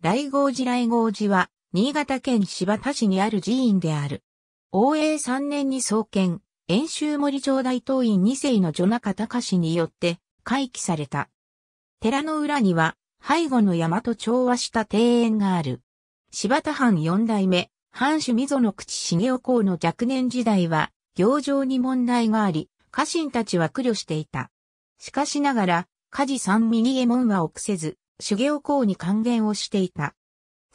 雷合寺雷合寺は、新潟県柴田市にある寺院である。応永3年に創建、遠州森町大東院2世の女中隆氏によって、回帰された。寺の裏には、背後の山と調和した庭園がある。柴田藩四代目、藩主溝の口重雄公の若年時代は、行状に問題があり、家臣たちは苦慮していた。しかしながら、家事三右衛門は臆せず、修行公に還元をしていた。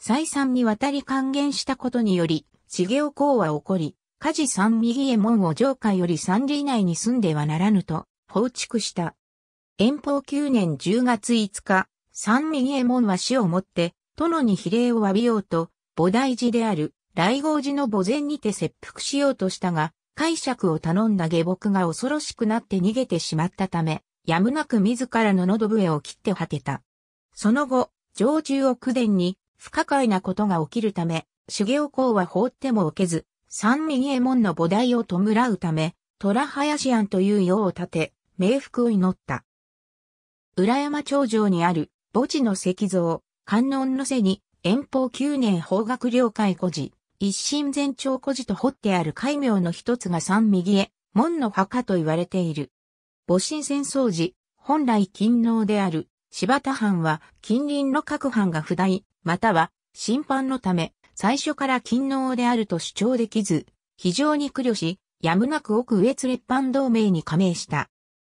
再三にわたり還元したことにより、修行公は怒り、家事三右衛門を上下より三里以内に住んではならぬと、放逐した。遠方九年十月五日、三右衛門は死をもって、殿に比例を詫びようと、菩提寺である、来号寺の墓前にて切腹しようとしたが、解釈を頼んだ下僕が恐ろしくなって逃げてしまったため、やむなく自らの喉笛を切って果てた。その後、常住奥殿に不可解なことが起きるため、修行公は放っても置けず、三右衛門の菩提を弔うため、虎林庵という世を建て、冥福を祈った。浦山頂上にある墓地の石像、観音の背に、遠方九年法学領解孤児、一心全朝孤児と掘ってある戒名の一つが三右衛門の墓と言われている。母神戦争時、本来勤能である柴田藩は近隣の各藩が不在、または審判のため、最初から勤王であると主張できず、非常に苦慮し、やむなく奥上津列藩同盟に加盟した。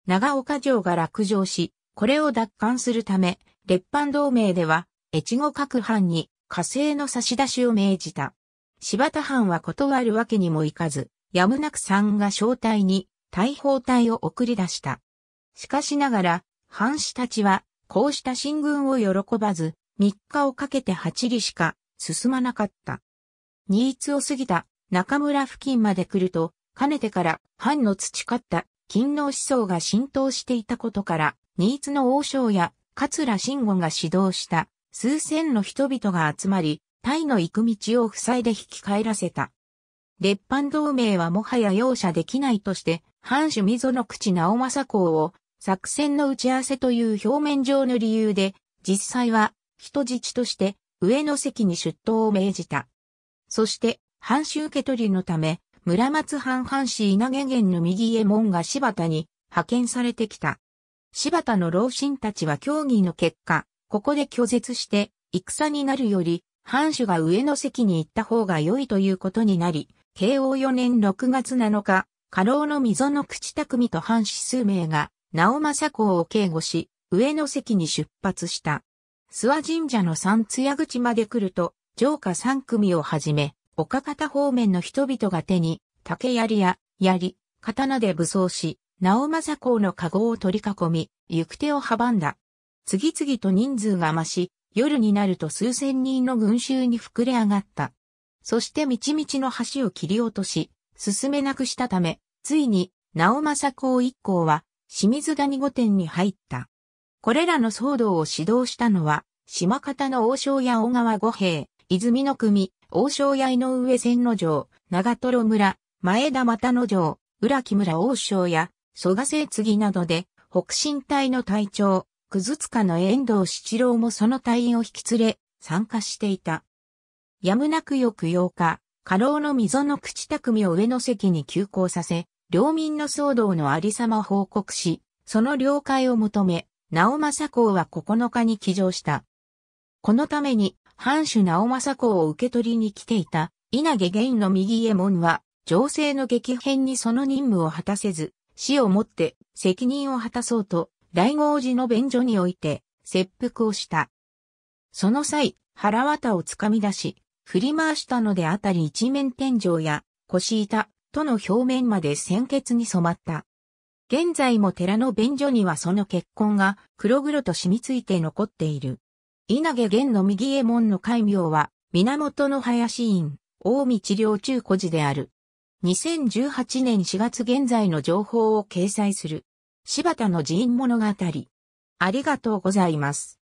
長岡城が落城し、これを奪還するため、列藩同盟では、越後各藩に火星の差し出しを命じた。柴田藩は断るわけにもいかず、やむなく山が正体に大砲隊を送り出した。しかしながら、藩士たちはこうした進軍を喜ばず、3日をかけて8里しか進まなかった。新津を過ぎた中村付近まで来ると、かねてから藩の培った勤労思想が浸透していたことから、新津の王将や桂慎吾が指導した数千の人々が集まり、タイの行く道を塞いで引き返らせた。列藩同盟はもはや容赦できないとして、藩主溝の口直政公を作戦の打ち合わせという表面上の理由で、実際は人質として上野関に出頭を命じた。そして、藩主受け取りのため、村松藩藩士稲毛源の右衛門が柴田に派遣されてきた。柴田の老臣たちは協議の結果、ここで拒絶して、戦になるより、藩主が上の席に行った方が良いということになり、慶応4年6月7日、家老の溝の口匠と藩士数名が、直政公を警護し、上野関に出発した。諏訪神社の三津屋口まで来ると、城下三組をはじめ、岡方方面の人々が手に、竹槍や、槍、刀で武装し、直政公の籠を取り囲み、行く手を阻んだ。次々と人数が増し、夜になると数千人の群衆に膨れ上がった。そして道々の橋を切り落とし、進めなくしたため、ついに、直政公一行は、清水谷御殿に入った。これらの騒動を指導したのは、島方の王将や小川五平、泉の組、王将や井上千之城、長瀞村、前田又之城、浦木村王将や、蘇我聖継などで、北進隊の隊長、つ塚の遠藤七郎もその隊員を引き連れ、参加していた。やむなく翌8日、家老の溝の口匠を上の席に急行させ、領民の騒動のありさま報告し、その了解を求め、直政公は9日に起乗した。このために、藩主直政公を受け取りに来ていた、稲毛玄の右衛門は、情勢の激変にその任務を果たせず、死をもって責任を果たそうと、大号寺の便所において、切腹をした。その際、腹綿をつかみ出し、振り回したのであたり一面天井や腰板、との表面まで鮮血に染まった。現在も寺の便所にはその血痕が黒々と染みついて残っている。稲毛玄の右衛門の戒名は、源の林院、大道領中古寺である。2018年4月現在の情報を掲載する。柴田の寺院物語。ありがとうございます。